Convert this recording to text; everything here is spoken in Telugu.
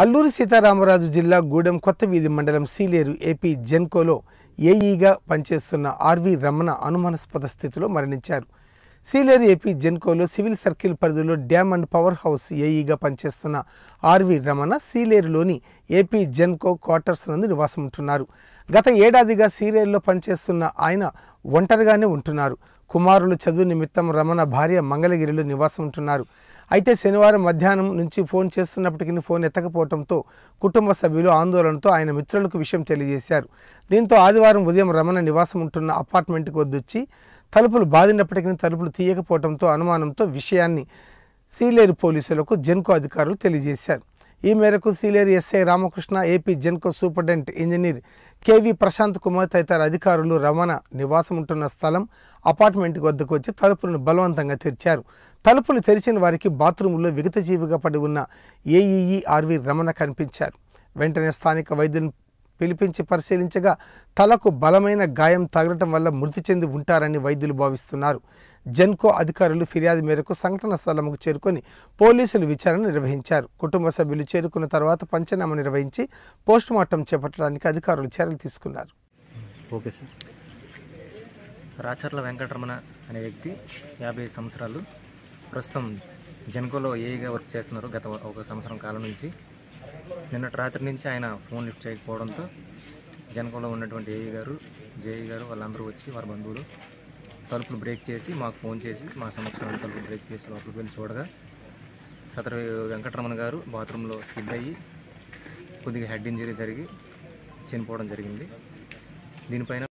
అల్లూరి సీతారామరాజు జిల్లా గూడెం కొత్త వీధి మండలం సీలేరు ఏపీ జెన్కోలో ఏఈగా పనిచేస్తున్న ఆర్వి రమణ అనుమానాస్పద స్థితిలో మరణించారు సీలేరు ఏపీ జెన్కోలో సివిల్ సర్కిల్ పరిధిలో డ్యామ్ అండ్ పవర్ హౌస్ ఏఈగా పనిచేస్తున్న ఆర్వి రమణ సీలేరులోని ఏపీ జెన్కో క్వార్టర్స్ నందు నివాసం ఉంటున్నారు గత ఏడాదిగా సీలేరులో పనిచేస్తున్న ఆయన ఒంటరిగానే ఉంటున్నారు కుమారులు చదువు నిమిత్తం రమణ భార్య మంగళగిరిలో నివాసం ఉంటున్నారు అయితే శనివారం మధ్యాహ్నం నుంచి ఫోన్ చేస్తున్నప్పటికీ ఫోన్ ఎత్తకపోవడంతో కుటుంబ సభ్యులు ఆందోళనతో ఆయన మిత్రులకు విషయం తెలియజేశారు దీంతో ఆదివారం ఉదయం రమణ నివాసం ఉంటున్న అపార్ట్మెంట్కి వద్దొచ్చి తలుపులు బాదినప్పటికీ తలుపులు తీయకపోవడంతో అనుమానంతో విషయాన్ని సీలేరు పోలీసులకు జెన్కో అధికారులు తెలియజేశారు ఈ మేరకు senior SI Ramakrishna AP Genco superintendent engineer KV Prashanth Kumar తదితర అధికారులు రవాణా నివాసం ఉంటున్న స్థలం అపార్ట్మెంట్ వద్దకు వచ్చి తలుపులను బలవంతంగా తెరిచారు తలుపులు తెరిచిన వారికి బాత్రూంలో జీవిగా పడి ఉన్న ఏఈఈఆర్వి రమణ కనిపించారు వెంటనే స్థానిక వైద్యులను పిలిపించి పరిశీలించగా తలకు బలమైన గాయం తగలటం వల్ల మృతి చెంది ఉంటారని వైద్యులు భావిస్తున్నారు జెన్కో అధికారులు ఫిర్యాదు మేరకు సంఘటన స్థలముకు చేరుకొని పోలీసులు విచారణ నిర్వహించారు కుటుంబ సభ్యులు చేరుకున్న తర్వాత పంచనామా నిర్వహించి పోస్టుమార్టం చేపట్టడానికి అధికారులు చర్యలు తీసుకున్నారు ఓకే సార్ రాచర్ల వెంకటరమణ అనే వ్యక్తి యాభై సంవత్సరాలు ప్రస్తుతం జెన్కోలో ఏఈగా వర్క్ చేస్తున్నారు గత ఒక సంవత్సరం కాలం నుంచి నిన్నటి రాత్రి నుంచి ఆయన ఫోన్ లిఫ్ట్ చేయకపోవడంతో జనకంలో ఉన్నటువంటి ఏఈ గారు జేఈ గారు వాళ్ళందరూ వచ్చి వారి బంధువులు తలుపులు బ్రేక్ చేసి మాకు ఫోన్ చేసి మా సమక్షంలో తలుపులు బ్రేక్ చేసి లోపలికి వెళ్ళి చూడగా సత్ర వెంకటరమణ గారు బాత్రూంలో స్కిడ్ అయ్యి కొద్దిగా హెడ్ ఇంజరీ జరిగి చనిపోవడం జరిగింది దీనిపైన